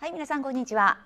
はい皆さんこんにちは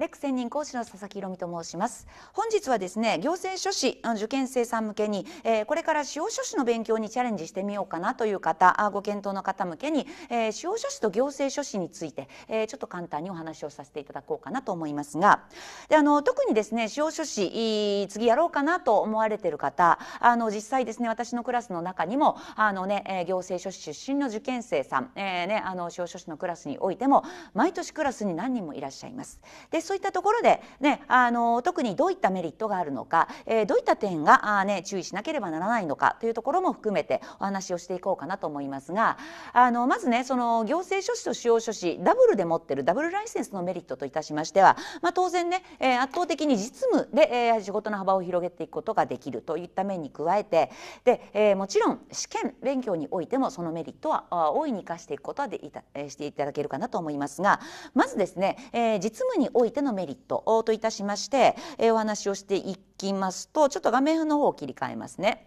レック専任講師の佐々木宏美と申します本日はですね行政書士受験生さん向けに、えー、これから司法書士の勉強にチャレンジしてみようかなという方ご検討の方向けに、えー、司法書士と行政書士について、えー、ちょっと簡単にお話をさせていただこうかなと思いますがであの特にですね司法書士次やろうかなと思われている方あの実際ですね私のクラスの中にもあのね行政書士出身の受験生さん、えーね、あの司法書士のクラスにおいても毎年クラスに何人もいらっしゃいます。でそういったところで、ね、あの特にどういったメリットがあるのか、えー、どういった点があ、ね、注意しなければならないのかというところも含めてお話をしていこうかなと思いますがあのまずねその行政書士と司法書士ダブルで持ってるダブルライセンスのメリットといたしましては、まあ、当然ね、えー、圧倒的に実務で、えー、仕事の幅を広げていくことができるといった面に加えてで、えー、もちろん試験勉強においてもそのメリットは大いに生かしていくことはでいた、えしていただけるかなと思いますがまずですね、えー、実務においててのメリットといたしまして、えお話をしていきますとちょっと画面の方を切り替えますね。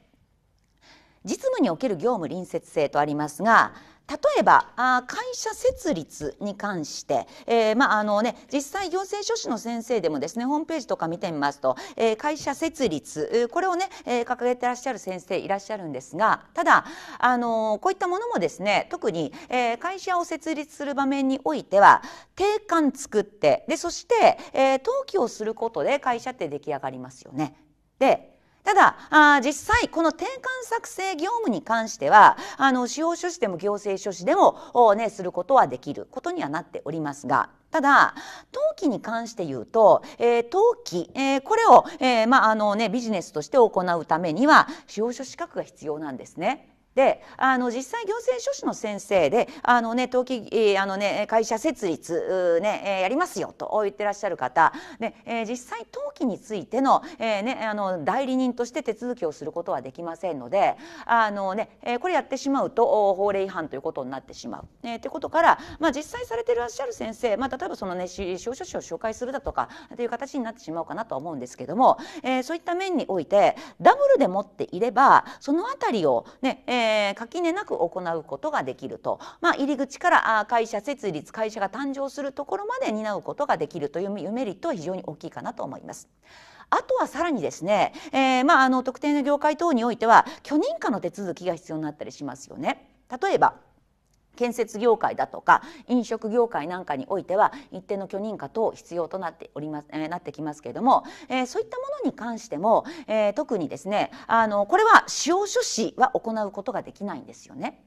実務における業務隣接性とありますが例えばあ会社設立に関して、えーまああのね、実際行政書士の先生でもですねホームページとか見てみますと、えー、会社設立これをね、えー、掲げてらっしゃる先生いらっしゃるんですがただ、あのー、こういったものもですね特に、えー、会社を設立する場面においては定款作ってでそして、えー、登記をすることで会社って出来上がりますよね。でただあ実際この転換作成業務に関してはあの司法書士でも行政書士でも、ね、することはできることにはなっておりますがただ登記に関して言うと、えー、登記、えー、これを、えーまああのね、ビジネスとして行うためには司法書士資格が必要なんですね。であの実際行政書士の先生であの、ね、登記あの、ね、会社設立、ね、やりますよと言ってらっしゃる方、ね、実際登記についての,、えね、あの代理人として手続きをすることはできませんのであの、ね、これやってしまうと法令違反ということになってしまう。えー、いうことから、まあ、実際されてらっしゃる先生、まあ、例えばその、ね、司法書士を紹介するだとかという形になってしまうかなとは思うんですけども、えー、そういった面においてダブルで持っていればその辺りをね、えーえー、垣根なく行うことができると、まあ、入り口から会社設立会社が誕生するところまで担うことができるというメリットは非常に大きいかなと思います。あとはさらにですね、えー、まあ、あの特定の業界等においては許認可の手続きが必要になったりしますよね。例えば建設業界だとか飲食業界なんかにおいては一定の許認可等必要となっております、えなってきますけれども、えー、そういったものに関しても、えー、特にですねあのこれは使用書士は行うことができないんですよね。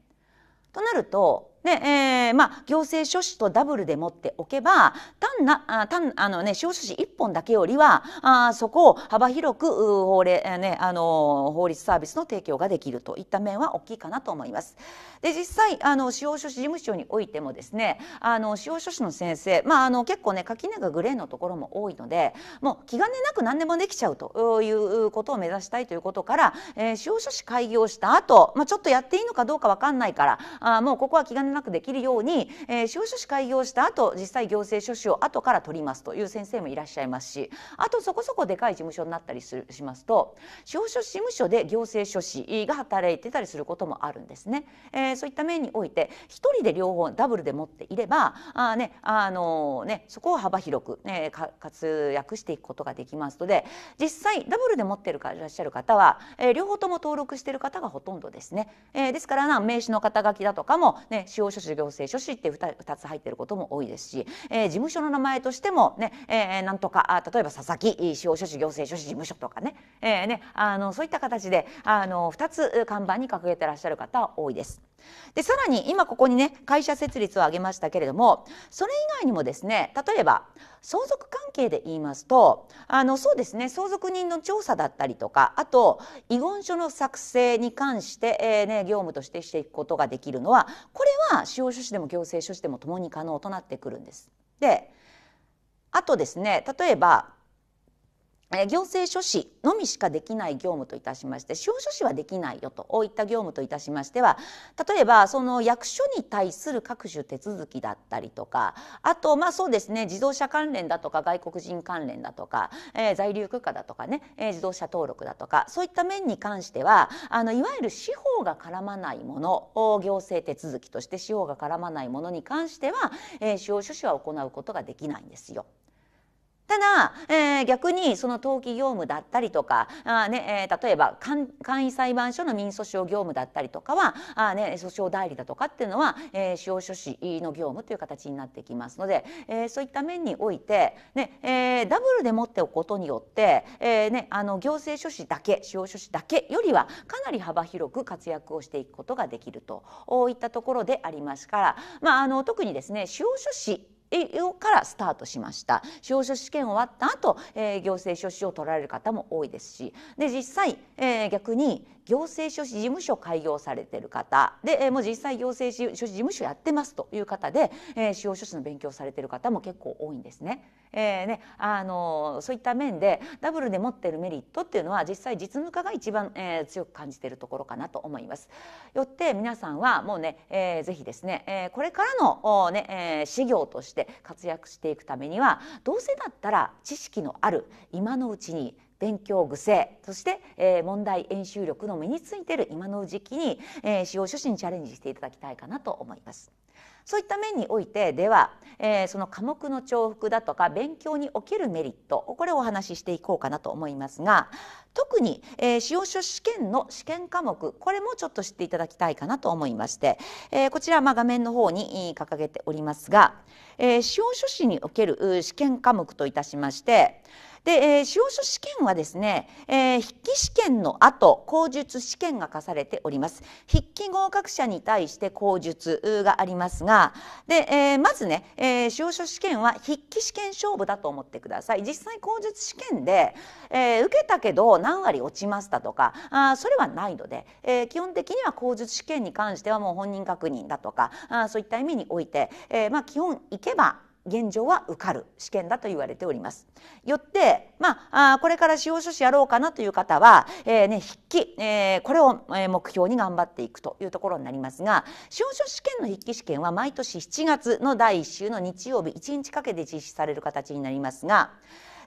となるとで、えー、まあ、行政書士とダブルで持っておけば単な単あの、ね、司法書士1本だけよりはあそこを幅広く法令、ね、あの法律サービスの提供ができるといった面は大きいかなと思います。で実際あの司法書士事務所においてもですねあの司法書士の先生、まあ、あの結構ね垣根がグレーのところも多いのでもう気兼ねなく何でもできちゃうということを目指したいということから、えー、司法書士開業した後、まあちょっとやっていいのかどうか分かんないからあもうここは気兼ねなくできるように、えー、司法書士開業した後実際行政書士を後から取りますという先生もいらっしゃいますしあとそこそこでかい事務所になったりするしますと司法書士事務所で行政書士が働いてたりすることもあるんですね。えー、そういった面において1人で両方ダブルで持っていればあ、ねあのー、ね、そこを幅広く、ね、活躍していくことができますので実際ダブルで持ってるかいらっしゃる方は、えー、両方とも登録している方がほとんどですね。えー、ですからな名刺の肩書きだとかも、ね、司法書士行政書士って 2, 2つ入ってることも多いですし、えー、事務所の名前としてもね、えー、なんとか例えば佐々木司法書士行政書士事務所とかね,、えーね、あのそういった形であの2つ看板に掲げてらっしゃる方多いです。でさらに今ここにね会社設立を挙げましたけれどもそれ以外にもですね例えば相続関係で言いますとあのそうですね相続人の調査だったりとかあと遺言書の作成に関して、えー、ね、業務としてしていくことができるのはこれは司法書士でも行政書士でもともに可能となってくるんです。であとですね例えば行政書士のみしかできない業務といたしまして司法書士はできないよといった業務といたしましては例えばその役所に対する各種手続きだったりとかあとまあそうですね自動車関連だとか外国人関連だとか、えー、在留許可だとかね、えー、自動車登録だとかそういった面に関してはあのいわゆる司法が絡まないもの行政手続きとして司法が絡まないものに関しては、えー、司法書士は行うことができないんですよ。ただ、えー、逆にその登記業務だったりとかあ、ねえー、例えば簡易裁判所の民訴訟業務だったりとかはあ、ね、訴訟代理だとかっていうのは、えー、使用書士の業務という形になってきますので、えー、そういった面において、ねえー、ダブルで持っておくことによって、えーね、あの行政書士だけ使用書士だけよりはかなり幅広く活躍をしていくことができるといったところでありますから、まあ、あの特にですね使用書士からスタートしました司法書士試験終わった後、えー、行政書士を取られる方も多いですしで実際、えー、逆に行政書士事務所開業されてる方でもう実際行政書士事務所やってますという方で、え司法書士の勉強されてる方も結構多いんですね。えーねあのそういった面でダブルで持っているメリットっていうのは実際実務家が一番、えー、強く感じているところかなと思います。よって皆さんはもうね、えー、ぜひですね、えー、これからのね、えー、事業として活躍していくためにはどうせだったら知識のある今のうちに勉強癖そして、えー、問題演習力の身についている今の時期に、えー、使用書士にチャレンジしていただきたいかなと思います。そういった面においてでは、えー、その科目の重複だとか勉強におけるメリットこれをお話ししていこうかなと思いますが特に、えー、使用書試験の試験科目これもちょっと知っていただきたいかなと思いまして、えー、こちらまあ画面の方に掲げておりますが、えー、使用書士における試験科目といたしましてで、えー、司法書試験はですね、えー、筆記試験の後口述試験が課されております筆記合格者に対して口述がありますがで、えー、まずね、えー、司法書試験は筆記試験勝負だと思ってください実際口述試験で、えー、受けたけど何割落ちましたとかあそれはないので、えー、基本的には口述試験に関してはもう本人確認だとかあそういった意味において、えーまあ、基本いけば現状は受かる試験だと言われております。よって、まあ、あこれから司法書士やろうかなという方は、えーね、筆記、えー、これを目標に頑張っていくというところになりますが司法書士試験の筆記試験は毎年7月の第1週の日曜日1日かけて実施される形になりますが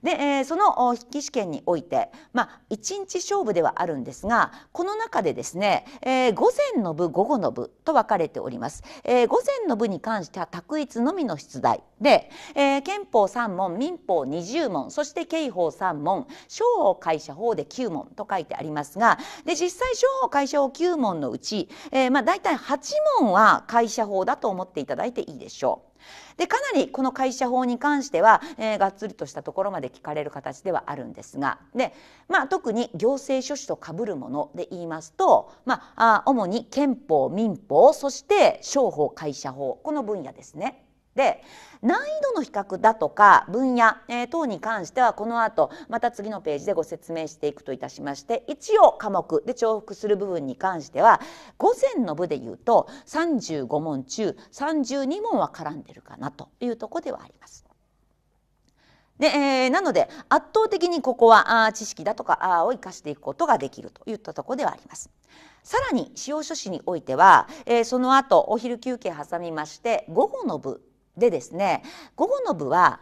で、えー、その筆記試験において、まあ、1日勝負ではあるんですがこの中でですね、えー、午前の部午後の部と分かれております。えー、午前の部に関しては択一のみの出題で、えー、憲法3問民法20問そして刑法3問商法会社法で9問と書いてありますがで実際商法会社法9問のうち、えーまあ、大体8問は会社法だと思っていただいていいでしょう。でかなりこの会社法に関しては、えー、がっつりとしたところまで聞かれる形ではあるんですがで、まあ、特に行政書士とかぶるもので言いますと、まあ、あ主に憲法民法そして商法会社法この分野ですね。で難易度の比較だとか分野、えー、等に関してはこの後また次のページでご説明していくといたしまして一応科目で重複する部分に関しては午前の部で言うと35問中32問は絡んでるかなというとこではあります。で、えー、なので圧倒的にここはあ知識だとかあを生かしていくことができるといったとこではあります。さらに使用書士においては、えー、その後お昼休憩挟みまして午後の部でですね午後の部は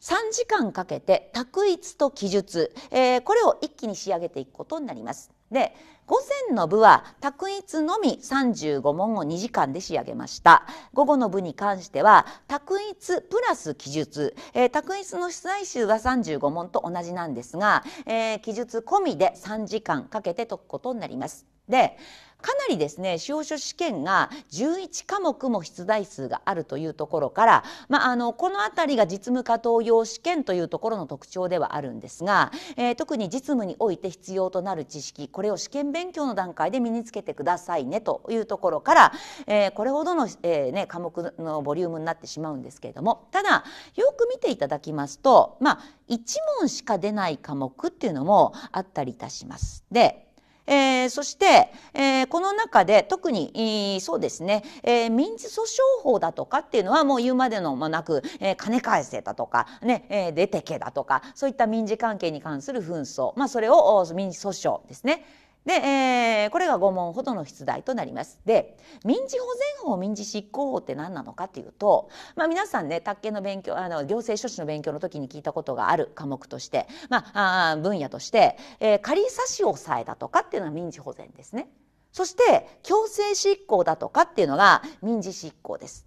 3時間かけて択一と記述、えー、これを一気に仕上げていくことになります。で午前の部は択一のみ35問を2時間で仕上げました午後の部に関しては択一プラス記述、えー、択一の出題集は35問と同じなんですが、えー、記述込みで3時間かけて解くことになりますでかなりですね司法書試験が11科目も出題数があるというところから、まあ、あのこの辺りが実務家登用試験というところの特徴ではあるんですが、えー、特に実務において必要となる知識これを試験勉強の段階で身につけてくださいねというところから、えー、これほどの、えーね、科目のボリュームになってしまうんですけれどもただよく見ていただきますと、まあ、1問しか出ない科目っていうのもあったりいたします。でえー、そして、えー、この中で特に、そうですね、えー、民事訴訟法だとかっていうのはもう言うまでのもなく、えー、金返せだとか、ね、えー、出てけだとか、そういった民事関係に関する紛争、まあそれを民事訴訟ですね。で、えー、これが5問ほどの出題となります。で民事保全法民事執行法って何なのかというと、まあ、皆さんね宅建の勉強あの行政書士の勉強の時に聞いたことがある科目として、まあ、あ分野として、えー、仮差し押さえだとかっていうのは民事保全ですね。そして強制執行だとかっていうのが民事執行です。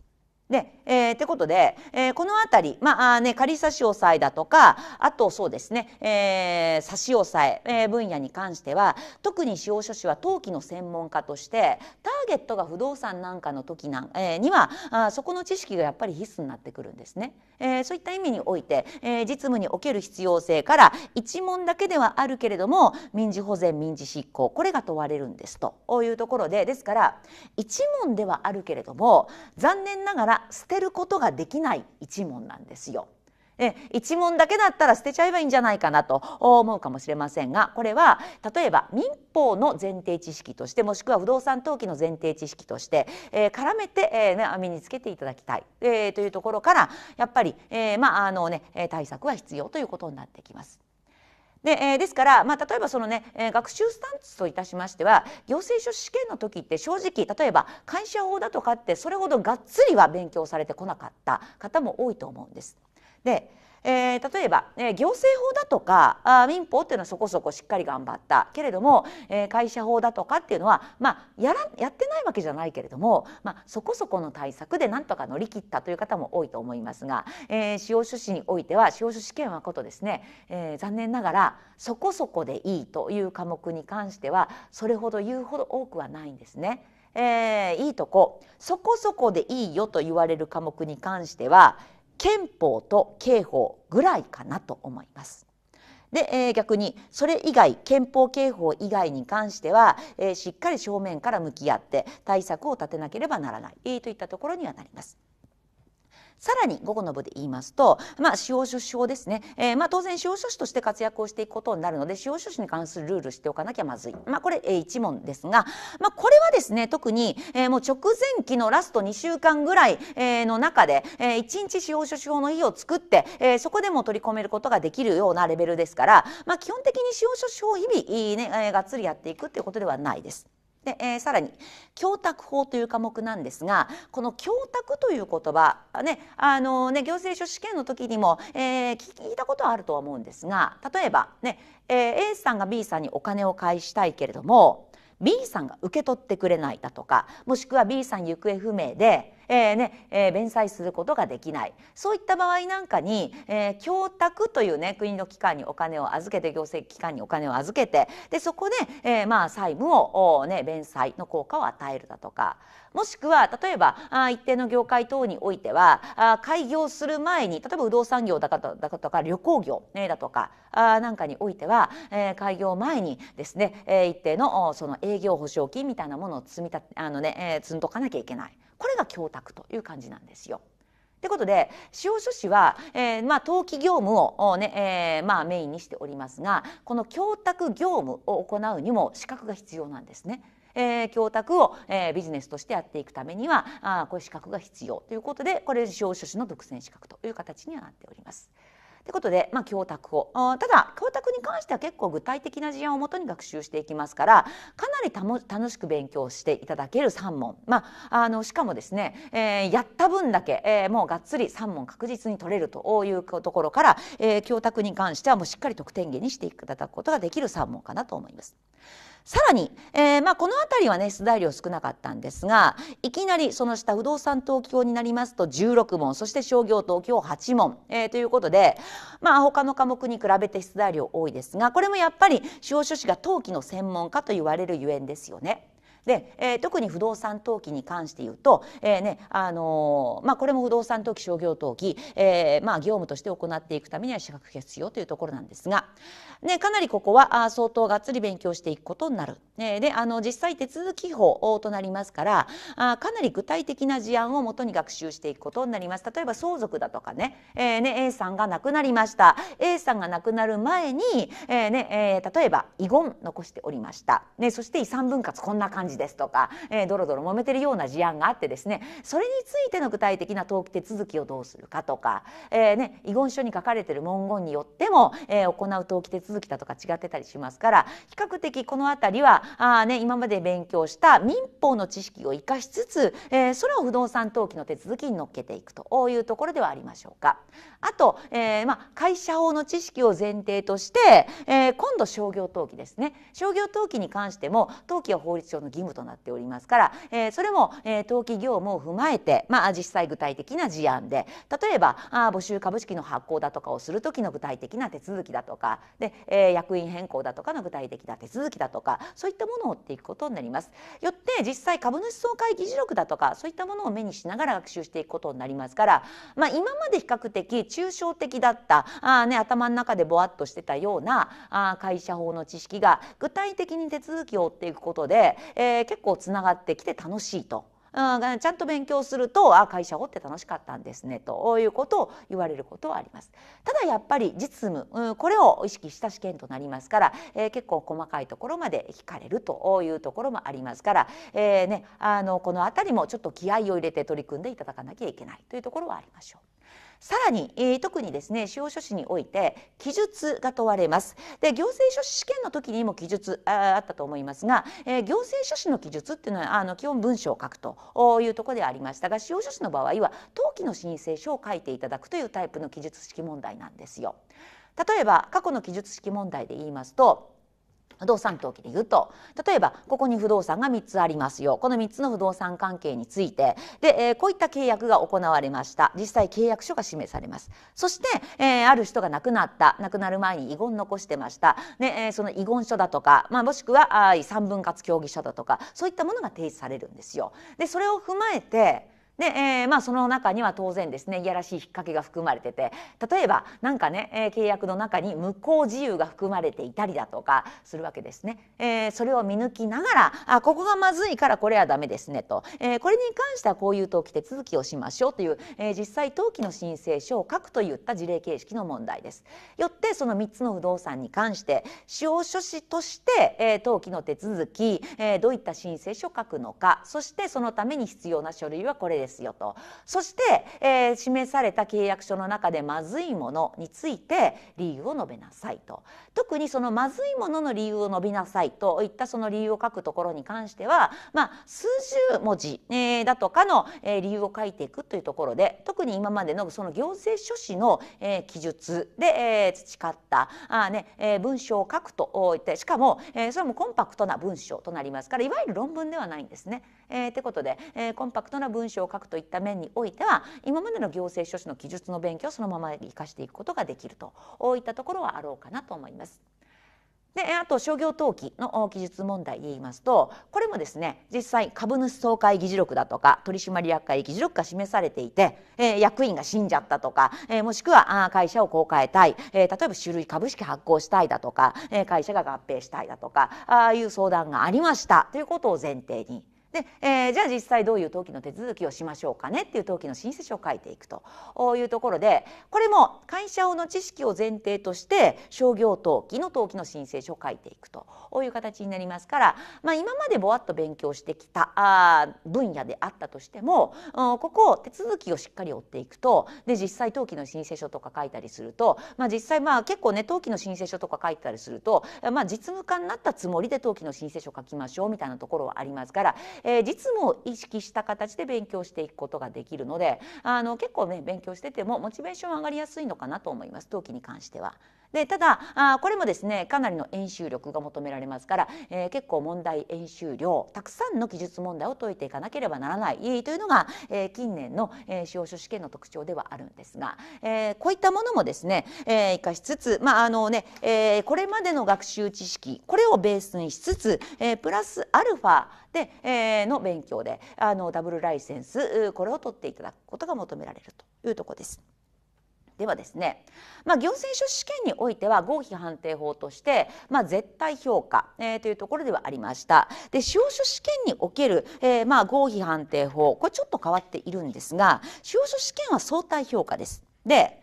で、えー、ってことで、えー、この辺り、まあね、仮差し押さえだとか、あとそうですね、えー、差し押さええー、分野に関しては、特に司法書士は登記の専門家として、ターゲットが不動産なんかの時なん、えー、にはあ、そこの知識がやっぱり必須になってくるんですね。ええー、そういった意味において、えー、実務における必要性から一問だけではあるけれども民事保全民事執行これが問われるんですというところでですから一問ではあるけれども残念ながら捨てることができない一問なんですよ。え一問だけだったら捨てちゃえばいいんじゃないかなと思うかもしれませんがこれは例えば民法の前提知識としてもしくは不動産登記の前提知識として、えー、絡めて、えーね、身につけていただきたい、えー、というところからやっぱり、えー、まああのね、対策は必要ということになってきます。で,、ですから、まあ、例えばそのね、学習スタンスといたしましては行政書試験の時って正直例えば会社法だとかってそれほどがっつりは勉強されてこなかった方も多いと思うんです。でえー、例えば、えー、行政法だとかあ民法っていうのはそこそこしっかり頑張ったけれども、えー、会社法だとかっていうのは、まあ、やらやってないわけじゃないけれども、まあ、そこそこの対策でなんとか乗り切ったという方も多いと思いますが、えー、司法書士においては司法書試験はことですね、えー、残念ながらそこそこでいいという科目に関してはそれほど言うほど多くはないんですね。えー、いいとこそこそこでいいよと言われる科目に関しては憲法と刑法ぐらいかなと思います。で、えー、逆にそれ以外憲法刑法以外に関しては、えー、しっかり正面から向き合って対策を立てなければならない、といったところにはなります。さらに午後の部で言いますと、まあ、司法書士法ですね、えー、まあ、当然司法書士として活躍をしていくことになるので司法書士に関するルールしておかなきゃまずい、まあ、これ、えー、一問ですが、まあ、これはですね特に、えー、もう直前期のラスト2週間ぐらい、えー、の中で、えー、1日司法書士法の日を作って、えー、そこでも取り込めることができるようなレベルですから、まあ、基本的に司法書士法を日々、ねえー、がっつりやっていくということではないです。で、えー、さらに供託法という科目なんですがこの供託という言葉ねあのね行政書士試験の時にも、えー、聞いたことはあるとは思うんですが例えばね、えー、A さんが B さんにお金を返したいけれども B さんが受け取ってくれないだとかもしくは B さん行方不明でえー、ね、えー、弁済することができないそういった場合なんかに、えー、供託というね国の機関にお金を預けて行政機関にお金を預けてでそこで、えー、まあ債務をね弁済の効果を与えるだとかもしくは例えばあ一定の業界等においてはあ開業する前に例えば不動産業だかだとか旅行業、ね、だとかあなんかにおいては、えー、開業前にですね、えー、一定のその営業保証金みたいなものを積み立てあのね、えー、積んどかなきゃいけない。これが供託という感じなんですよ。ということで司法書士は、えー、まあ、登記業務をね、えー、まあ、メインにしておりますがこの供託業務を行うにも資格が必要なんですね。えー、供託を、えー、ビジネスとしてやっていくためにはあこれ資格が必要ということでこれ司法書士の独占資格という形にはなっております。ということで、まあ、教託をただ教託に関しては結構具体的な事案をもとに学習していきますからかなりたも楽しく勉強していただける3問、まあ、あのしかもですね、えー、やった分だけ、えー、もうがっつり3問確実に取れるというところから、えー、教託に関してはもうしっかり得点源にしていただくことができる3問かなと思います。さらに、えー、まあ、この辺りはね出題量少なかったんですがいきなりその下不動産登記法になりますと16問そして商業登記法8問、えー、ということで、まあ、他の科目に比べて出題量多いですがこれもやっぱり司法書士が登記の専門家と言われるゆえんですよね。で、えー、特に不動産登記に関して言うと、えーねあのー、まあ、これも不動産登記商業登記、えーまあ、業務として行っていくためには資格が必要というところなんですが、ね、かなりここはあ相当がっつり勉強していくことになる。ね、であの実際手続き法となりますからあかなり具体的な事案をもとに学習していくことになります。例えば相続だとかね,、えーね、ね A さんが亡くなりました A さんが亡くなる前に、えーねえー、例えば遺言残しておりました、ね、そして遺産分割こんな感じ事ですとか、えー、ドロドロ揉めてるような事案があってですねそれについての具体的な登記手続きをどうするかとか、えーね、遺言書に書かれてる文言によっても、えー、行う登記手続きだとか違ってたりしますから比較的この辺りはあ、ね、今まで勉強した民法の知識を生かしつつ、えー、それを不動産登記の手続きに乗っけていくというところではありましょうか。あと、えーまあ、会社法の知識を前提として、えー、今度商業登記ですね商業登記に関しても登記は法律上の義務務となっておりますから、えー、それも、えー、登記業務を踏まえて、まあ、実際具体的な事案で例えばあ募集株式の発行だとかをする時の具体的な手続きだとかで、えー、役員変更だとかの具体的な手続きだとかそういったものを追っていくことになります。よって実際株主総会議事録だとかそういったものを目にしながら学習していくことになりますから、まあ、今まで比較的抽象的だったあ、ね、頭の中でぼわっとしてたようなあ会社法の知識が具体的に手続きを追っていくことで、えーえー、結構つながってきて楽しいと。うん、ちゃんと勉強するとあ会社をって楽しかったんですねということを言われることはありますただやっぱり実務、うん、これを意識した試験となりますから、えー、結構細かいところまで聞かれるというところもありますから、えーね、あのこの辺りもちょっと気合を入れて取り組んでいただかなきゃいけないというところはありましょう。さらに、えー、特にですね司法書士において記述が問われますで行政書士試験の時にも記述ああったと思いますが、えー、行政書士の記述っていうのはあの基本文章を書くというところでありましたが司法書士の場合は登記の申請書を書いていただくというタイプの記述式問題なんですよ。例えば過去の記述式問題で言いますと動産登記で言うと例えばここに不動産が3つありますよこの3つの不動産関係についてで、えー、こういった契約が行われました実際契約書が示されますそして、えー、ある人が亡くなった亡くなる前に遺言残してました、ねえー、その遺言書だとか、まあ、もしくはあ三分割協議書だとかそういったものが提出されるんですよ。でそれを踏まえてで、えー、まあその中には当然ですねいやらしい引っ掛けが含まれてて例えば何かね、えー、契約の中に無効自由が含まれていたりだとかするわけですね。えー、それを見抜きながらあここがまずいからこれはダメですねと、えー、これに関してはこういう登記手続きをしましょうという、えー、実際登記の申請書を書くといった事例形式の問題です。よってその3つの不動産に関して使用書士として、えー、登記の手続き、えー、どういった申請書を書くのかそしてそのために必要な書類はこれですですよとそして、えー、示された契約書の中でまずいものについて理由を述べなさいと特にそのまずいものの理由を述べなさいといったその理由を書くところに関しては、まあ、数十文字、えー、だとかの、えー、理由を書いていくというところで特に今までのその行政書士の、えー、記述で、えー、培ったあ、ねえー、文章を書くといってしかも、えー、それもコンパクトな文章となりますからいわゆる論文ではないんですね。えー、ってことで、えー、コンパクトな文章を書くといった面においては今までの行政書士の記述の勉強をそのまま生かしていくことができるといったところはあろうかなと思います。であと商業登記の記述問題で言いますとこれもですね実際株主総会議事録だとか取締役会議事録が示されていて、えー、役員が死んじゃったとか、えー、もしくはあ会社をこう変えたい、えー、例えば種類株式発行したいだとか、え会社が合併したいだとかああいう相談がありましたということを前提に。で、えー、じゃあ実際どういう登記の手続きをしましょうかねっていう登記の申請書を書いていくというところでこれも会社の知識を前提として商業登記の登記の申請書を書いていくという形になりますから、まあ、今までぼわっと勉強してきたあ分野であったとしても、うん、ここを手続きをしっかり追っていくとで実際登記の申請書とか書いたりすると、まあ、実際まあ結構ね登記の申請書とか書いてたりすると、まあ、実務家になったつもりで登記の申請書書きましょうみたいなところはありますからえー、実務を意識した形で勉強していくことができるのであの結構ね勉強しててもモチベーション上がりやすいのかなと思います登記に関しては。でただあこれもですねかなりの演習力が求められますから、えー、結構問題演習量たくさんの記述問題を解いていかなければならないというのが、えー、近年の、えー、司法書試験の特徴ではあるんですが、えー、こういったものもですね、えー、生かしつつ、まああのねえー、これまでの学習知識これをベースにしつつ、えー、プラスアルファで、えー、の勉強であのダブルライセンスこれを取っていただくことが求められるというところです。ではですね、まあ、行政書士試験においては合否判定法として、まあ、絶対評価、えー、というところではありましたで司法書試験における、えー、まあ合否判定法これちょっと変わっているんですが司法書試験は相対評価です。で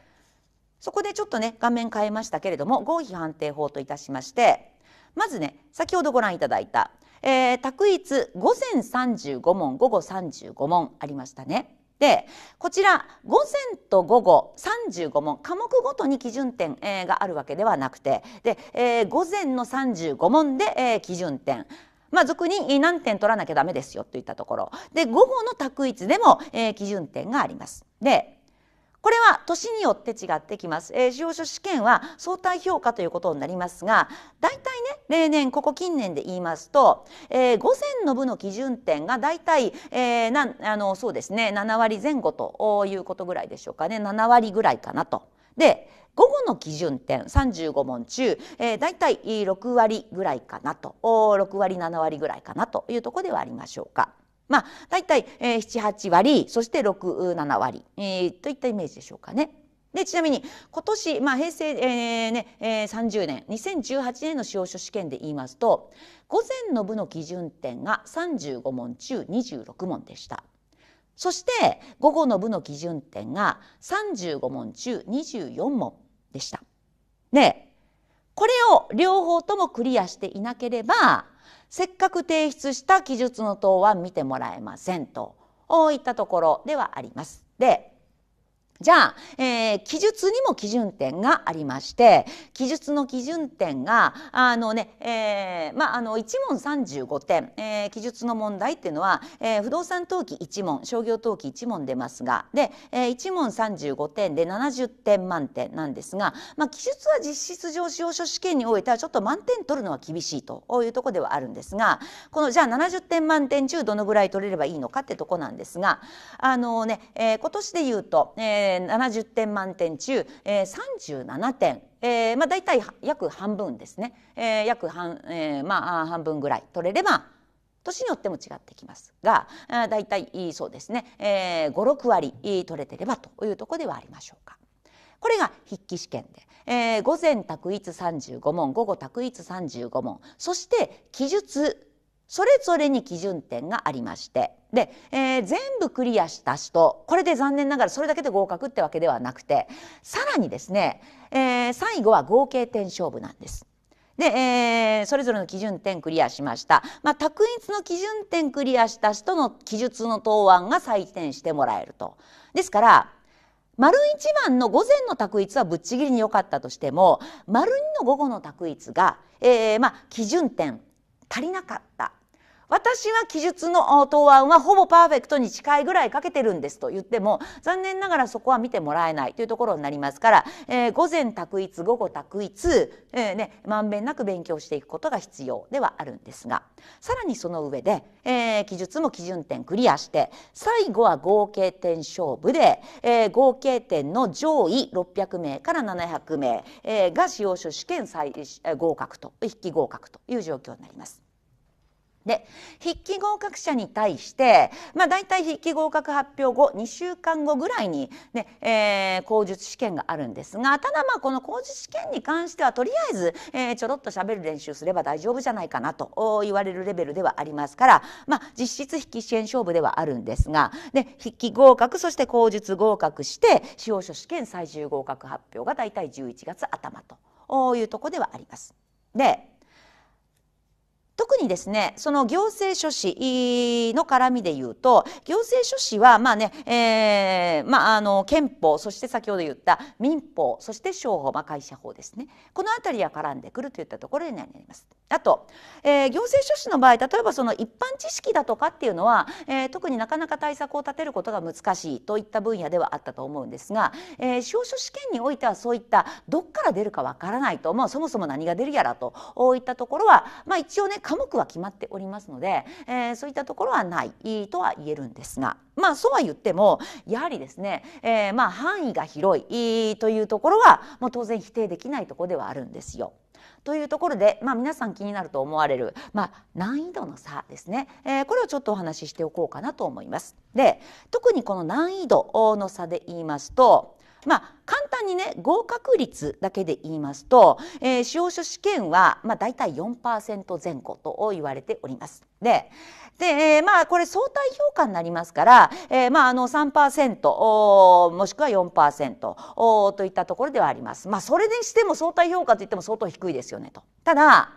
そこでちょっとね画面変えましたけれども合否判定法といたしましてまずね先ほどご覧いただいた、えー、択一午前35問午後35問ありましたね。でこちら午前と午後35問科目ごとに基準点、があるわけではなくてで、えー、午前の35問で、えー、基準点まあ、俗に何点取らなきゃダメですよといったところで午後の択一でも、えー、基準点があります。でこれは年によって違ってきます、えー、司法書試験は相対評価ということになりますが大体ね例年ここ近年で言いますと、えー、午前の部の基準点が大体、えー、なあのそうですね7割前後ということぐらいでしょうかね7割ぐらいかなと。で午後の基準点35問中、えー、大体6割ぐらいかなと6割7割ぐらいかなというところではありましょうか。まあ、大体、えー、7、8割、そして6、7割、えー、といったイメージでしょうかね。でちなみに今年、まあ、平成、えーねえー、30年2018年の司法書試験で言いますと午前の部の基準点が35問中26問でした。そして午後の部の基準点が35問中24問でした。でこれを両方ともクリアしていなければせっかく提出した記述の答は見てもらえませんといったところではあります。でじゃあ、えー、記述にも基準点がありまして、記述の基準点が、あのね、えー、まあ、あの、1問35点、えー、記述の問題っていうのは、えー、不動産登記1問、商業登記1問出ますが、で、えー、1問35点で70点満点なんですが、まあ、記述は実質上司要所試験においては、ちょっと満点取るのは厳しいというとこではあるんですが、この、じゃあ70点満点中どのぐらい取れればいいのかってとこなんですが、あのね、えー、今年で言うと、えーえー、70点満点中、えー、37点えーまあ、大体約半分ですね、えー、約半,、えーまあ、半分ぐらい取れれば年によっても違ってきますが大体そうですね、えー、56割取れてればというところではありましょうか。これが筆記試験で、えー、午前択一35問午後択一35問そして記述それぞれに基準点がありましてで、えー、全部クリアした人これで残念ながらそれだけで合格ってわけではなくてさらにですね、えー、最後は合計点勝負なんです。で、えー、それぞれの基準点クリアしました、まあ、択一の基準点クリアした人の記述の答案が採点してもらえると。ですから丸一番の午前の択一はぶっちぎりに良かったとしても丸二の午後の択一が、えーまあ、基準点足りなかった私は記述の答案はほぼパーフェクトに近いぐらいかけてるんですと言っても残念ながらそこは見てもらえないというところになりますから、えー、午前択一午後択一、えー、ね、まんべんなく勉強していくことが必要ではあるんですがさらにその上で、えー、記述も基準点クリアして最後は合計点勝負で、えー、合計点の上位600名から700名、えー、が使用書試験合格と筆記合格という状況になります。で筆記合格者に対して、まあ、大体筆記合格発表後2週間後ぐらいにね、えー、口述試験があるんですがただまあこの口述試験に関してはとりあえず、えー、ちょろっとしゃべる練習すれば大丈夫じゃないかなと言われるレベルではありますから、まあ、実質筆記試験勝負ではあるんですがで筆記合格そして口述合格して司法書試験最終合格発表が大体11月頭というとこではあります。で特にですね、その行政書士の絡みで言うと、行政書士は、まあね、えー、まあ、あの、憲法、そして先ほど言った民法、そして商法、まあ、会社法ですね。このあたりが絡んでくるといったところになります。あと、えー、行政書士の場合、例えばその一般知識だとかっていうのは、えー、特になかなか対策を立てることが難しいといった分野ではあったと思うんですが、えー、司法書試験においてはそういったどっから出るかわからないと、まあ、そもそも何が出るやらといったところは、まあ、一応ね、科目は決まっておりますので、えー、そういったところはないとは言えるんですがまあそうは言ってもやはりですね、えー、まあ範囲が広いというところはもう当然否定できないところではあるんですよ。というところで、まあ、皆さん気になると思われる、まあ、難易度の差ですね、えー、これをちょっとお話ししておこうかなと思います。で特にこの難易度の差で言いますとまあ、簡単にね合格率だけで言いますと、えー、司法書試験は、まあ、大体4%前後と言われております。でで、えー、まあこれ相対評価になりますから、えー、まああの3%もしくは4%といったところではあります。まあそれにしても相対評価といっても相当低いですよねと。ただ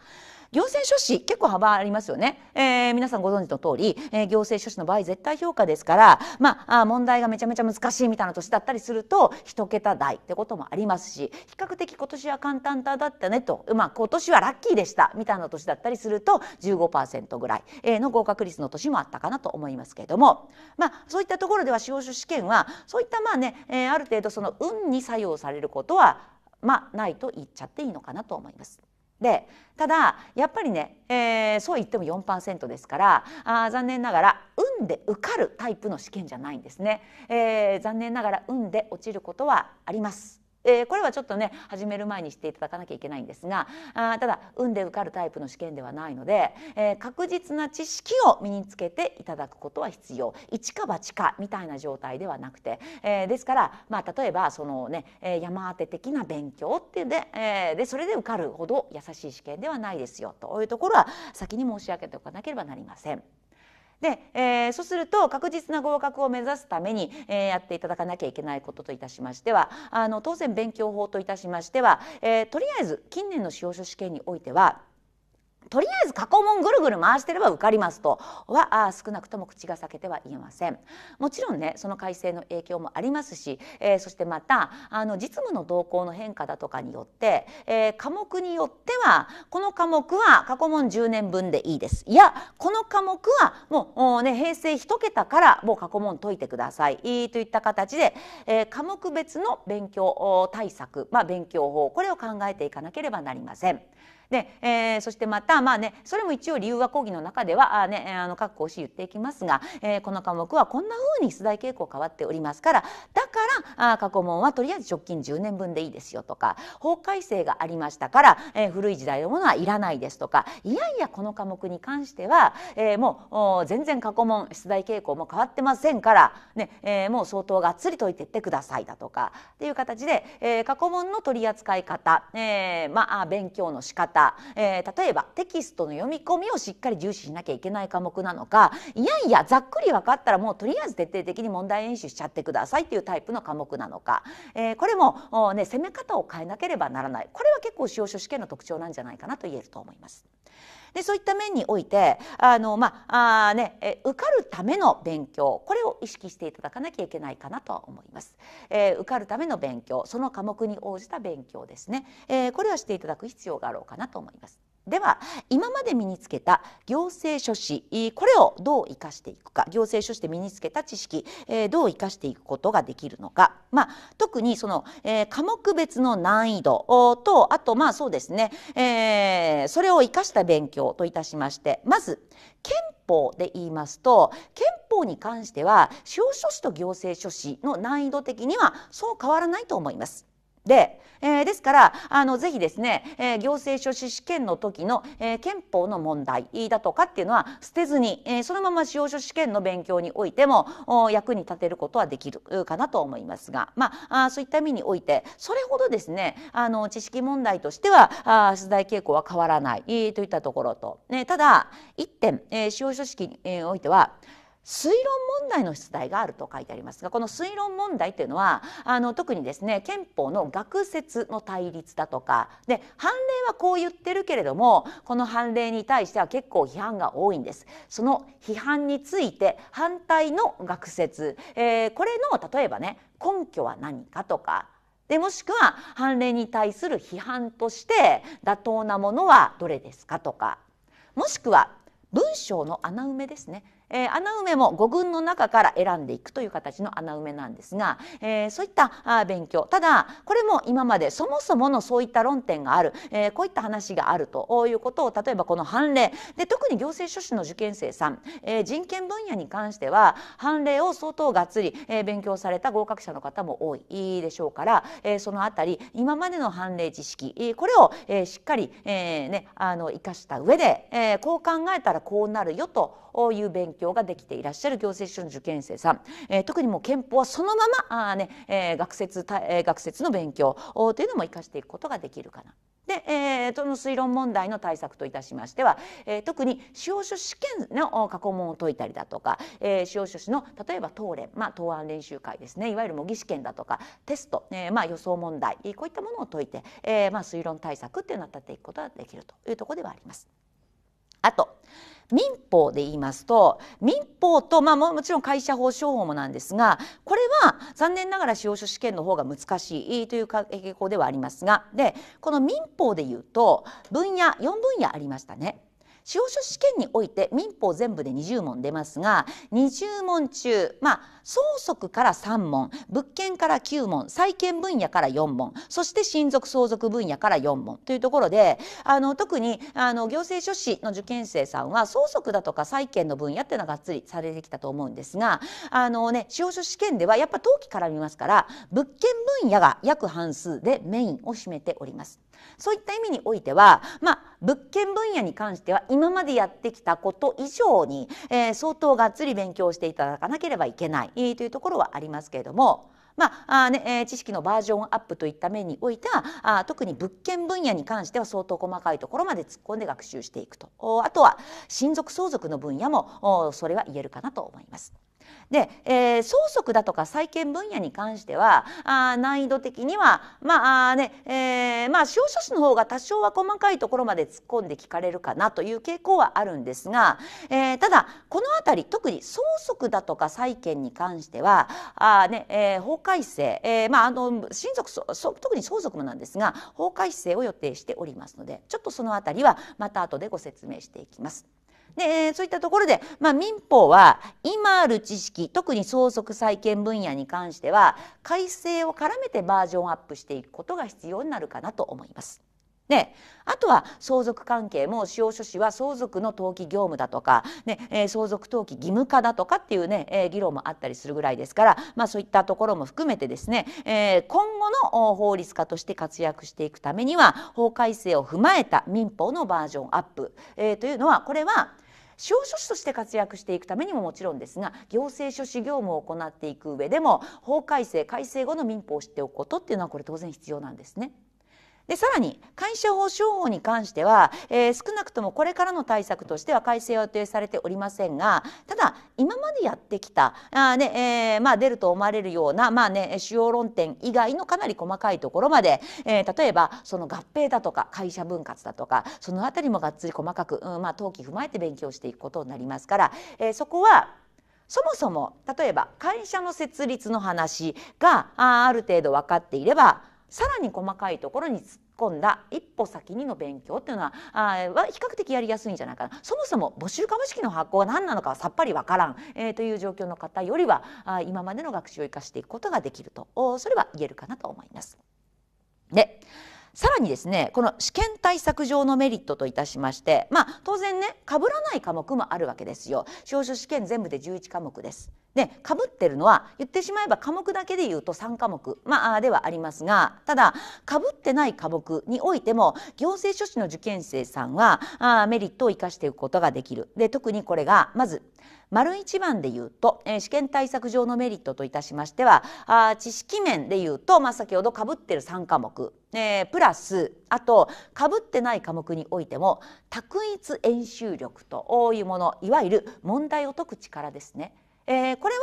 行政書士結構幅ありますよね、えー、皆さんご存知の通り、えー、行政書士の場合絶対評価ですから、まあ、問題がめちゃめちゃ難しいみたいな年だったりすると1桁台ってこともありますし比較的今年は簡単だったねと、まあ、今年はラッキーでしたみたいな年だったりすると15%ぐらいの合格率の年もあったかなと思いますけれども、まあ、そういったところでは司法書試験はそういったまあね、えー、ある程度その運に作用されることはまあ、ないと言っちゃっていいのかなと思います。でただやっぱりね、えー、そう言っても4%ですからあ残念ながら運で受かるタイプの試験じゃないんですね、えー、残念ながら運で落ちることはありますえー、これはちょっとね始める前にしていただかなきゃいけないんですがあただ運で受かるタイプの試験ではないので、えー、確実な知識を身につけていただくことは必要一か八かみたいな状態ではなくて、えー、ですから、まあ、例えばそのね山当て的な勉強ってで,、えー、でそれで受かるほど優しい試験ではないですよというところは先に申し上げておかなければなりません。で、えー、そうすると確実な合格を目指すために、えー、やっていただかなきゃいけないことといたしましてはあの当然勉強法といたしましては、えー、とりあえず近年の司法書試験においてはとりあえず過去問ぐるぐる回してれば受かりますとはあ少なくとも口が裂けては言えませんもちろんねその改正の影響もありますし、えー、そしてまたあの実務の動向の変化だとかによって、えー、科目によってはこの科目は過去問10年分でいいですいやこの科目はもうね平成1桁からもう過去問解いてくださいといった形で、えー、科目別の勉強対策、まあ、勉強法これを考えていかなければなりません。で、えー、そしてまた、まあね、それも一応理由は講義の中では、あね、あの、各講師言っていきますが、えー、この科目はこんな風に出題傾向変わっておりますから、だから、あ過去問はとりあえず直近10年分でいいですよとか、法改正がありましたから、えー、古い時代のものはいらないですとか、いやいや、この科目に関しては、えー、もう、全然過去問、出題傾向も変わってませんから、ね、えー、もう相当がっつり解いていってくださいだとか、っていう形で、えー、過去問の取り扱い方、えー、まあ、勉強の仕方、方、えー、例えばテキストの読み込みをしっかり重視しなきゃいけない科目なのかいやいやざっくり分かったらもうとりあえず徹底的に問題演習しちゃってくださいっていうタイプの科目なのか、えー、これも、ね、攻め方を変えなければならないこれは結構使用書試験の特徴なんじゃないかなと言えると思います。でそういった面においてあの、まあね、え受かるための勉強これを意識していただかなきゃいけないかなと思います、えー、受かるための勉強その科目に応じた勉強ですね、えー、これはしていただく必要があろうかなと思います。では今まで身につけた行政書士これをどう生かしていくか行政書士で身につけた知識、えどう生かしていくことができるのか、まあ、特にその、え科目別の難易度とあとまあそうですね、えそれを生かした勉強といたしましてまず憲法で言いますと憲法に関しては司法書士と行政書士の難易度的にはそう変わらないと思います。で、えー、ですからあのぜひですね、えー、行政書士試験の時の、えー、憲法の問題だとかっていうのは捨てずに、えー、そのまま司法書試験の勉強においても役に立てることはできるかなと思いますが、まあ、あそういった意味においてそれほどですねあの知識問題としてはあ出題傾向は変わらない、えー、といったところと、ね、ただ1点、えー、司法書士においては推論問題の出題があると書いてありますがこの推論問題というのはあの特にですね憲法の学説の対立だとかで判例はこう言ってるけれどもこの判例に対しては結構批判が多いんですその批判について反対の学説、えー、これの例えばね根拠は何かとかでもしくは判例に対する批判として妥当なものはどれですかとかもしくは文章の穴埋めですねえー、穴埋めも語群の中から選んでいくという形の穴埋めなんですが、えー、そういったあ勉強ただこれも今までそもそものそういった論点がある、えー、こういった話があるということを例えばこの判例で特に行政書士の受験生さん、えー、人権分野に関しては判例を相当がっつり、えー、勉強された合格者の方も多いでしょうから、えー、そのあたり今までの判例知識これを、えー、しっかり、えーね、あの生かした上で、えー、こう考えたらこうなるよという勉強強ができていらっしゃる行政書の受験生さん、えー、特にもう憲法はそのままあ、ねえー、学説、え学説の勉強というのも生かしていくことができるかな。で、えー、その推論問題の対策といたしましては、えー、特に司法書試験の過去問を解いたりだとか、えー、司法書士の例えば答練、まあ、答案練習会ですねいわゆる模擬試験だとかテスト、えーまあ、予想問題こういったものを解いて、えーまあ、推論対策っていうのを立てていくことができるというところではあります。あと民法で言いますと民法と、まあ、もちろん会社法商法もなんですがこれは残念ながら司法書試験の方が難しいという傾向ではありますがでこの民法で言うと分野4分野ありましたね。司法書士試験において民法全部で20問出ますが20問中まあ相続から3問物件から9問債権分野から4問そして親族相続分野から4問というところであの特にあの行政書士の受験生さんは相続だとか債権の分野っていうのはがっつりされてきたと思うんですがあの、ね、司法書士試験ではやっぱ登記から見ますから物件分野が約半数でメインを占めております。そういった意味においては、まあ、物件分野に関しては今までやってきたこと以上に、えー、相当がっつり勉強していただかなければいけない、えー、というところはありますけれども。まあね、えー、知識のバージョンアップといった面においてはあ特に物件分野に関しては相当細かいところまで突っ込んで学習していくとあとは親族相続の分野もそれは言えるかなと思います。で、えー、相続だとか債権分野に関してはあ難易度的にはまあね、えー、まあ司法書士の方が多少は細かいところまで突っ込んで聞かれるかなという傾向はあるんですが、えー、ただこの辺り特に相続だとか債権に関してはあ、ねえー、法改正、えーまあ、あの親族そ特に相続もなんですが法改正を予定しておりますのでちょっとその辺りはまた後でご説明していきます。でそういったところで、まあ、民法は今ある知識特に相続債権分野に関しては改正を絡めてバージョンアップしていくことが必要になるかなと思います。ね、あとは相続関係も司法書士は相続の登記業務だとか、ねえー、相続登記義務化だとかっていうね、えー、議論もあったりするぐらいですから、まあ、そういったところも含めてですね、えー、今後の法律家として活躍していくためには法改正を踏まえた民法のバージョンアップ、えー、というのはこれは小書士として活躍していくためにももちろんですが行政書士業務を行っていく上でも法改正改正後の民法を知っておくことっていうのはこれ当然必要なんですね。でさらに会社法商法に関しては、えー、少なくともこれからの対策としては改正は予定されておりませんがただ今までやってきたあ、ねえーまあ、出ると思われるような、まあね、主要論点以外のかなり細かいところまで、えー、例えばその合併だとか会社分割だとかその辺りもがっつり細かく、うんまあ、登記踏まえて勉強していくことになりますから、えー、そこはそもそも例えば会社の設立の話があある程度分かっていればさらに細かいところに突っ込んだ一歩先にの勉強っていうのはあは比較的やりやすいんじゃないかなそもそも募集株式の発行が何なのかはさっぱりわからん、えー、という状況の方よりはあ今までの学習を生かしていくことができるとそれは言えるかなと思います。でさらにですねこの試験対策上のメリットといたしましてまあ当然ねかぶらない科目もあるわけですよ証書試験全部で11科目ですでかぶってるのは言ってしまえば科目だけで言うと3科目、まあ、ではありますがただかぶってない科目においても行政書士の受験生さんはあメリットを生かしていくことができるで特にこれがまず丸一番で言うと、えー、試験対策上のメリットといたしましてはあ知識面で言うと、まあ、先ほどかぶってる3科目、えー、プラスあとかぶってない科目においても択一演習力というものいわゆる問題を解く力ですねえー、これ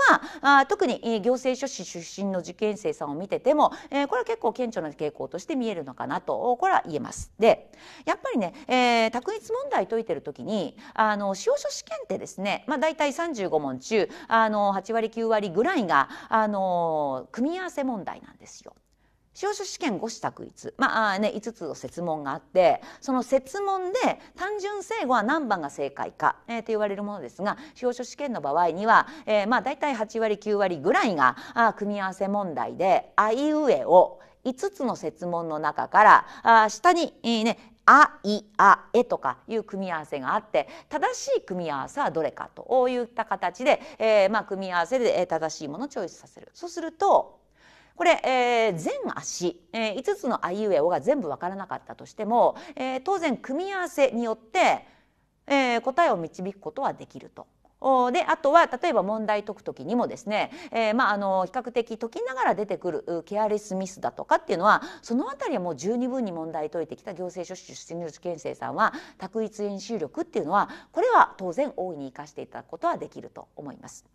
はあ特に行政書士出身の受験生さんを見てても、えー、これは結構顕著な傾向として見えるのかなとこれは言えます。でやっぱりね、えー、択一問題解いてる時にあの司法書試験ってですね、まあ、大体35問中あの8割9割ぐらいがあの組み合わせ問題なんですよ。司法書試験5試択一、まあね、5つの設問があってその設問で単純正誤は何番が正解か、えー、と言われるものですが司法書試験の場合には、えー、まあ大体8割9割ぐらいがあ組み合わせ問題で「あいうえを」5つの設問の中からあ下に、えー、ねあ、い、あ、えとかいう組み合わせがあって正しい組み合わせはどれかといった形で、えー、まあ組み合わせで正しいものをチョイスさせる。そうするとこれ、えー、全足、えー、5つのあいうえおが全部わからなかったとしても、えー、当然組み合わせによって、えー、答えを導くことはできると。であとは例えば問題解く時にもですね、えー、まあ、あの比較的解きながら出てくるケアレスミスだとかっていうのはその辺りはもう十二分に問題解いてきた行政書士出入試験生さんは択一演習力っていうのはこれは当然大いに生かしていただくことはできると思います。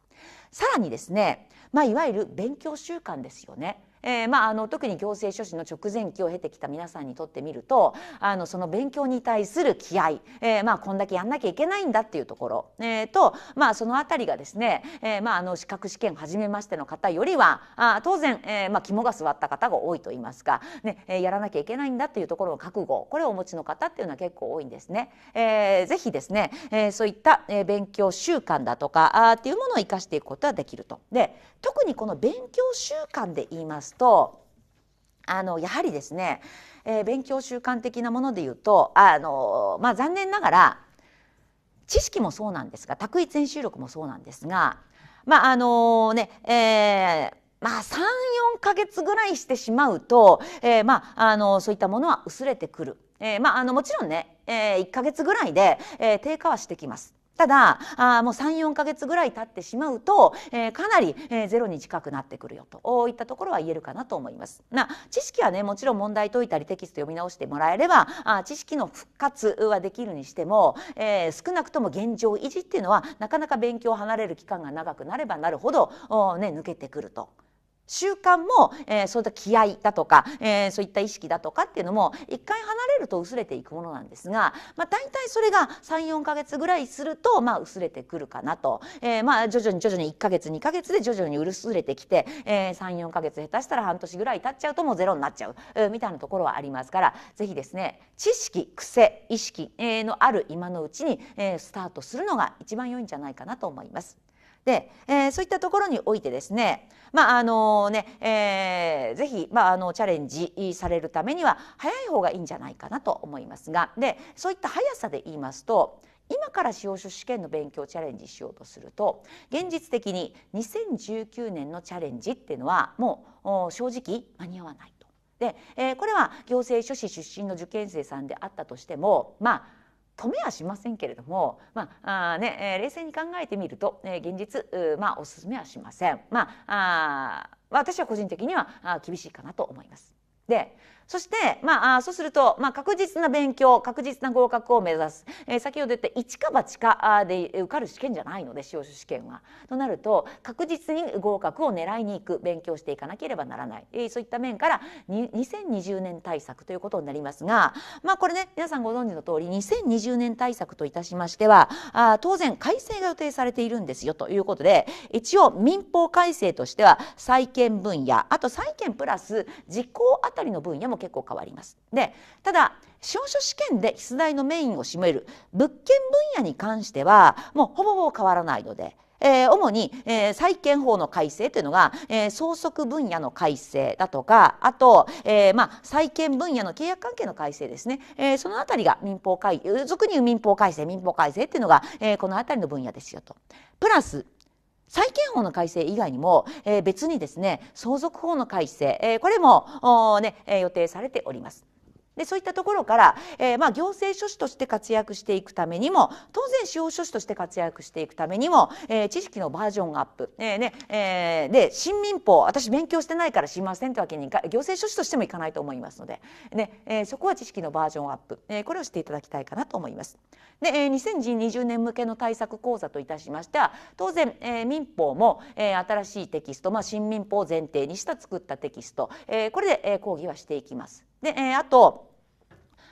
さらにですね、まあ、いわゆる勉強習慣ですよねえーまあ、あの特に行政書士の直前期を経てきた皆さんにとってみるとあのその勉強に対する気合、えーまあ、こんだけやんなきゃいけないんだっていうところ、えー、と、まあ、そのあたりがですね、えーまあ、あの資格試験始めましての方よりはあ当然、えーまあ、肝が据わった方が多いといいますか、ねえー、やらなきゃいけないんだっていうところの覚悟これをお持ちの方っていうのは結構多いんですね。えー、ぜひですね、えー、そういった、えー、勉強習慣だとかあっていうものを生かしていくことはできると。で特にこの勉強習慣で言いますますとあのやはりですね、えー、勉強習慣的なもので言うとあの、まあ、残念ながら知識もそうなんですが卓一演習力もそうなんですがまああのね、えー、まあ、34か月ぐらいしてしまうと、えーまあ、あのそういったものは薄れてくる、えーまあ、あのもちろんね、えー、1か月ぐらいで、えー、低下はしてきます。ただあもう34か月ぐらい経ってしまうと、えー、かなり、えー、ゼロに近くなってくるよといったところは言えるかなと思います。な知識はねもちろん問題解いたりテキスト読み直してもらえればあ知識の復活はできるにしても、えー、少なくとも現状維持っていうのはなかなか勉強を離れる期間が長くなればなるほど、ね、抜けてくると。習慣も、えー、そういった気合だとか、えー、そういった意識だとかっていうのも一回離れると薄れていくものなんですが、まあ、大体それが34か月ぐらいすると、まあ、薄れてくるかなと、えー、まあ徐々に徐々に1か月2か月で徐々に薄れてきて、えー、34か月下手したら半年ぐらい経っちゃうともうゼロになっちゃう、えー、みたいなところはありますからぜひですね知識癖意識のある今のうちに、えー、スタートするのが一番良いんじゃないかなと思います。で、えー、そういったところにおいてですね、まああのね、えー、ぜひ、まあ、あのチャレンジされるためには早い方がいいんじゃないかなと思いますが、で、そういった速さで言いますと、今から司法書試験の勉強をチャレンジしようとすると現実的に2019年のチャレンジっていうのはもう正直間に合わないと。で、えー、これは行政書士出身の受験生さんであったとしてもまあ止めはしませんけれども、まああねえー、冷静に考えてみると、えー、現実、まあ、お勧めはしません、まあ、あ私は個人的にはあ厳しいかなと思います。でそして、まあ、そうすると、まあ、確実な勉強確実な合格を目指す、えー、先ほど言った一か八かで受かる試験じゃないので司法書試験は。となると確実に合格を狙いに行く勉強していかなければならない、えー、そういった面から2020年対策ということになりますが、まあ、これね皆さんご存知の通り2020年対策といたしましてはあ当然改正が予定されているんですよということで一応民法改正としては債権分野あと債権プラス実行あたりの分野も結構変わります。でただ証書試験で出題のメインを占める物件分野に関してはもうほぼほぼ変わらないので。えー、主に、えー、債権法の改正というのが、えー、相続分野の改正だとかあと、えーまあ、債権分野の契約関係の改正ですね、えー、そのあたりが民法改俗に言う民法改正民法改正っていうのが、えー、このあたりの分野ですよと。プラス債権法の改正以外にも、えー、別にですね相続法の改正、えー、これもね、予定されております。でそういったところから、えー、まあ行政書士として活躍していくためにも当然司法書士として活躍していくためにも、えー、知識のバージョンアップ、えーねえー、で新民法私勉強してないから知りませんってわけにいか行政書士としてもいかないと思いますので、ねえー、そこは知識のバージョンアップ、えー、これをしていただきたいかなと思います。で、えー、2020年向けの対策講座といたしましては当然、えー、民法も、えー、新しいテキスト、まあ、新民法を前提にした作ったテキスト、えー、これで、えー、講義はしていきます。で、えー、あと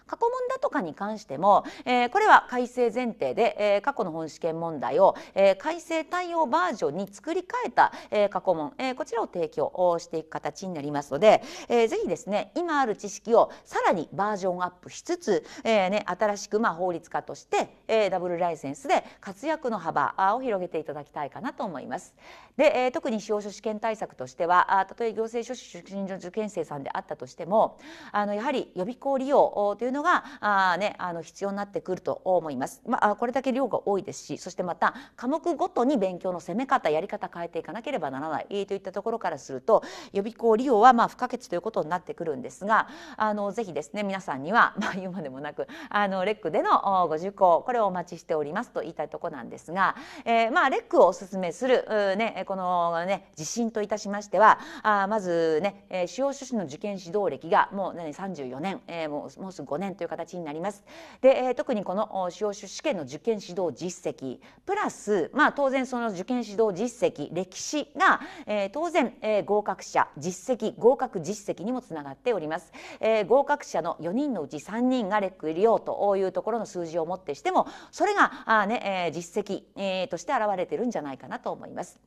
過去問だとかに関しても、えー、これは改正前提で、えー、過去の本試験問題を、えー、改正対応バージョンに作り変えた、えー、過去問、えー、こちらを提供をしていく形になりますので、えー、ぜひですね今ある知識をさらにバージョンアップしつつ、えーね、新しくまあ法律家として、えー、ダブルライセンスで活躍の幅を広げていただきたいかなと思います。で、えー、特に司法書試験対策としてはたとえ行政書士出身の受験生さんであったとしてもあのやはり予備校利用というののがあ、ね、あの必要になってくると思います。まあ、これだけ量が多いですしそしてまた科目ごとに勉強の攻め方やり方変えていかなければならないといったところからすると予備校利用はまあ不可欠ということになってくるんですがあのぜひですね皆さんには、まあ、言うまでもなくあのレックでのご受講これをお待ちしておりますと言いたいところなんですが、えー、まあ、レックをおすすめする、ね、この、ね、信といたしましてはあまずね主要書士の受験指導歴がもう、ね、34年、えー、もうもうすぐ5年年という形になります。で、えー、特にこの司法書士試験の受験指導実績プラス、まあ、当然その受験指導実績歴史が、えー、当然、えー、合格者実績合格実績にもつながっております、えー、合格者の4人のうち3人がレックリオというところの数字をもってしてもそれがあ、ねえー、実績、えー、として現れてるんじゃないかなと思います。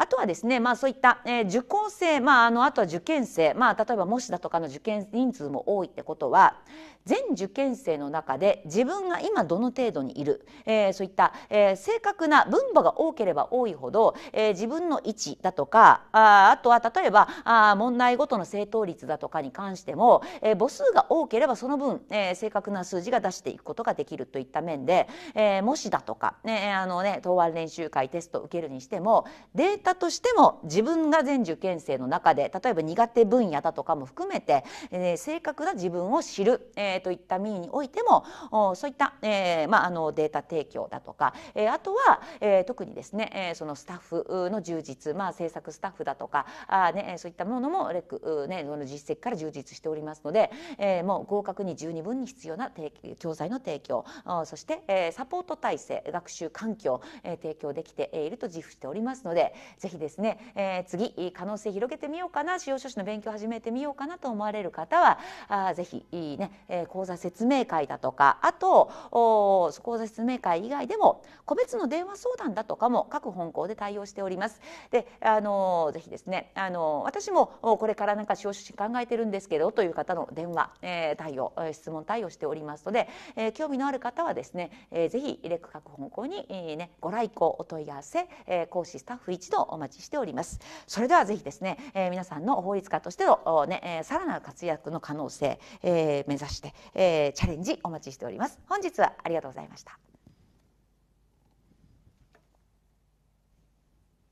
あとはですね、まあ、そういった、えー、受講生、まあ、あのあとは受験生、まあ、例えば模試だとかの受験人数も多いってことは全受験生の中で自分が今どの程度にいる、えー、そういった、えー、正確な分母が多ければ多いほど、えー、自分の位置だとかああとは例えばあ問題ごとの正答率だとかに関しても、えー、母数が多ければその分、えー、正確な数字が出していくことができるといった面で、えー、模試だとか、ねあのね、答案練習会テストを受けるにしてもデータとしても自分が全受験生の中で例えば苦手分野だとかも含めて、えー、正確な自分を知る、えー明といった民意においてもそういった、えーまあ、あのデータ提供だとか、えー、あとは、えー、特にですね、えー、そのスタッフの充実、まあ、制作スタッフだとかあ、ね、そういったものもレク、ね、その実績から充実しておりますので、えー、もう合格に十二分に必要な教材の提供そして、えー、サポート体制学習環境、えー、提供できていると自負しておりますのでぜひですね、えー、次可能性広げてみようかな使用書士の勉強を始めてみようかなと思われる方はあぜひいい、ね、講座説明会だとかあと講座説明会以外でも個別の電話相談だとかも各本校で対応しております。であのぜひですねあの私もこれからなんか司法書士考えてるんですけどという方の電話、えー、対応質問対応しておりますので、えー、興味のある方はですね、えー、ぜひレック各本校に、えー、ね、ご来校お問い合わせ、えー、講師スタッフ一同お待ちしております。それではぜひですね、えー、皆さんの法律家としての、ね、さらなる活躍の可能性、えー、目指して、えー、チャレンジお待ちしております。本日はありがとうございました。